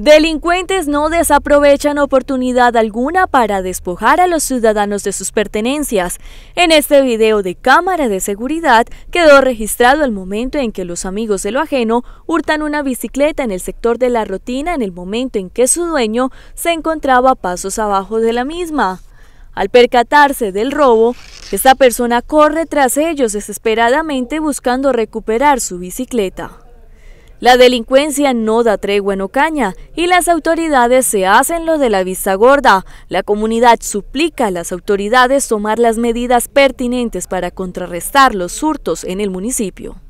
Delincuentes no desaprovechan oportunidad alguna para despojar a los ciudadanos de sus pertenencias. En este video de cámara de seguridad quedó registrado el momento en que los amigos de lo ajeno hurtan una bicicleta en el sector de la rutina en el momento en que su dueño se encontraba pasos abajo de la misma. Al percatarse del robo, esta persona corre tras ellos desesperadamente buscando recuperar su bicicleta. La delincuencia no da tregua en Ocaña y las autoridades se hacen lo de la vista gorda. La comunidad suplica a las autoridades tomar las medidas pertinentes para contrarrestar los hurtos en el municipio.